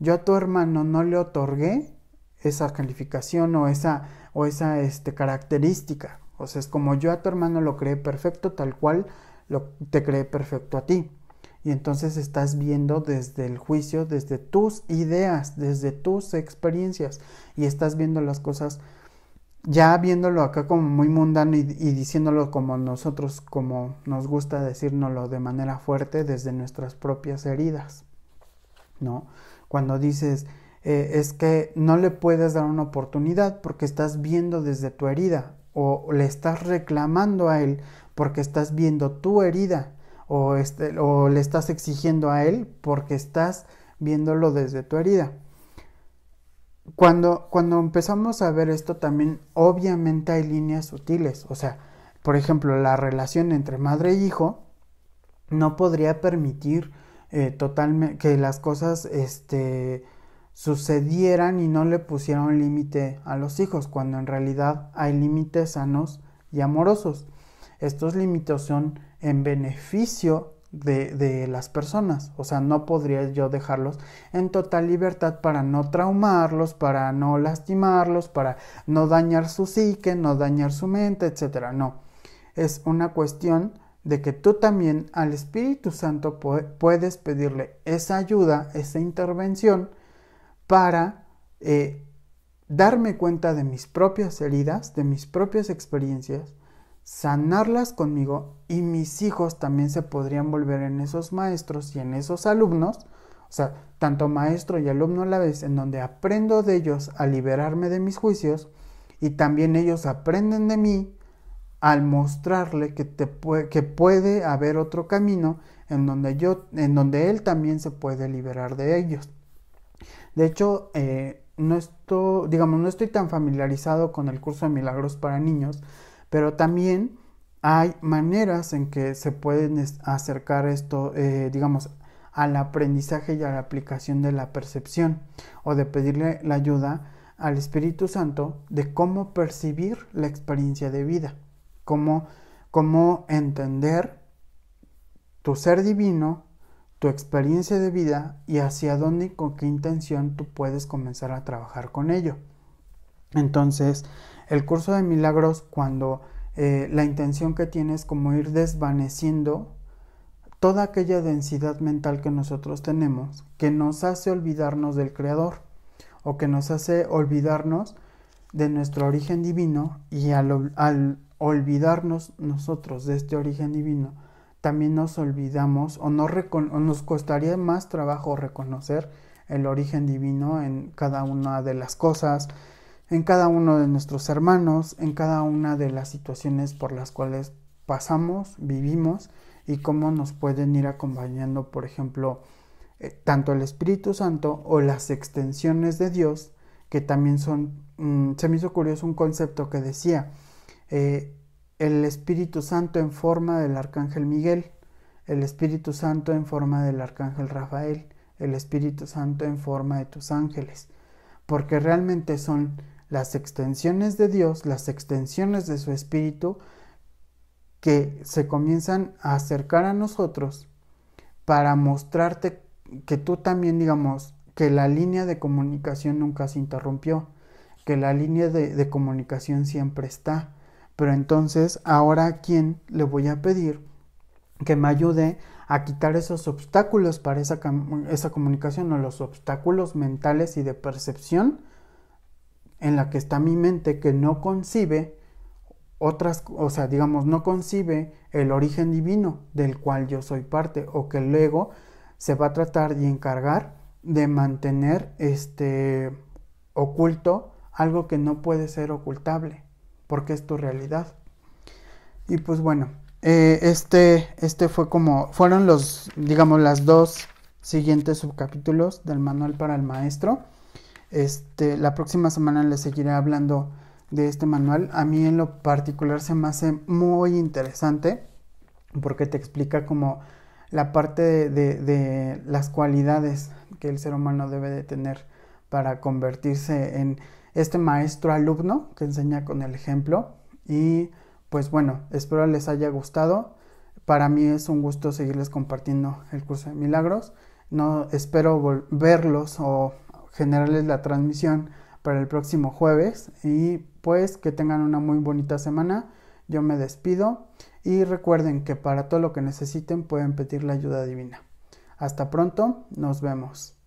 yo a tu hermano no le otorgué esa calificación o esa, o esa este, característica. O sea, es como yo a tu hermano lo creé perfecto tal cual lo, te creé perfecto a ti. Y entonces estás viendo desde el juicio, desde tus ideas, desde tus experiencias. Y estás viendo las cosas ya viéndolo acá como muy mundano y, diciéndolo como nosotros, como nos gusta decirnoslo de manera fuerte desde nuestras propias heridas, ¿no? Cuando dices, eh, es que no le puedes dar una oportunidad porque estás viendo desde tu herida o le estás reclamando a él porque estás viendo tu herida o, este, le estás exigiendo a él porque estás viéndolo desde tu herida. Cuando, cuando empezamos a ver esto también, obviamente hay líneas sutiles. O sea, por ejemplo, la relación entre madre e hijo no podría permitir eh, totalmente que las cosas este, sucedieran y no le un límite a los hijos, cuando en realidad hay límites sanos y amorosos. Estos límites son en beneficio de, las personas. O sea, no podría yo dejarlos en total libertad para no traumarlos, para no lastimarlos, para no dañar su psique, no dañar su mente, etcétera, No. Es una cuestión de que tú también al Espíritu Santo puedes pedirle esa ayuda, esa intervención para eh, darme cuenta de mis propias heridas, de mis propias experiencias, sanarlas conmigo y mis hijos también se podrían volver en esos maestros y en esos alumnos, o sea, tanto maestro y alumno a la vez, en donde aprendo de ellos a liberarme de mis juicios y también ellos aprenden de mí al mostrarle que, te puede, que puede haber otro camino en donde, yo, en donde él también se puede liberar de ellos. De hecho, eh, no estoy, digamos, no estoy tan familiarizado con el curso de milagros para niños, pero también hay maneras en que se pueden acercar esto, eh, digamos, al aprendizaje y a la aplicación de la percepción o de pedirle la ayuda al Espíritu Santo de cómo percibir la experiencia de vida, cómo, cómo entender tu ser divino, tu experiencia de vida y hacia dónde y con qué intención tú puedes comenzar a trabajar con ello. Entonces, el curso de milagros cuando eh, la intención que tiene es como ir desvaneciendo toda aquella densidad mental que nosotros tenemos que nos hace olvidarnos del creador o que nos hace olvidarnos de nuestro origen divino y al, olvidarnos nosotros de este origen divino también nos olvidamos o, no o nos costaría más trabajo reconocer el origen divino en cada una de las cosas en cada uno de nuestros hermanos, en cada una de las situaciones por las cuales pasamos, vivimos y cómo nos pueden ir acompañando, por ejemplo, eh, tanto el Espíritu Santo o las extensiones de Dios, que también son, mm, se me hizo curioso un concepto que decía, eh, el Espíritu Santo en forma del Arcángel Miguel, el Espíritu Santo en forma del Arcángel Rafael, el Espíritu Santo en forma de tus ángeles, porque realmente son las extensiones de Dios, las extensiones de su Espíritu, que se comienzan a acercar a nosotros para mostrarte que tú también, digamos, que la línea de comunicación nunca se interrumpió, que la línea de, comunicación siempre está. Pero entonces, ahora a quién le voy a pedir que me ayude a quitar esos obstáculos para esa, esa comunicación o los obstáculos mentales y de percepción en la que está mi mente que no concibe otras, o sea, digamos, no concibe el origen divino del cual yo soy parte o que luego se va a tratar y encargar de mantener este oculto algo que no puede ser ocultable porque es tu realidad. Y pues bueno, eh, este, este fue como, fueron los, digamos, las dos siguientes subcapítulos del manual para el maestro. Este, la próxima semana les seguiré hablando de este manual. A mí en lo particular se me hace muy interesante porque te explica como la parte de, las cualidades que el ser humano debe de tener para convertirse en este maestro alumno que enseña con el ejemplo. Y pues bueno, espero les haya gustado. Para mí es un gusto seguirles compartiendo el curso de milagros. No espero verlos o generarles la transmisión para el próximo jueves y pues que tengan una muy bonita semana. Yo me despido y recuerden que para todo lo que necesiten pueden pedir la ayuda divina. Hasta pronto, nos vemos.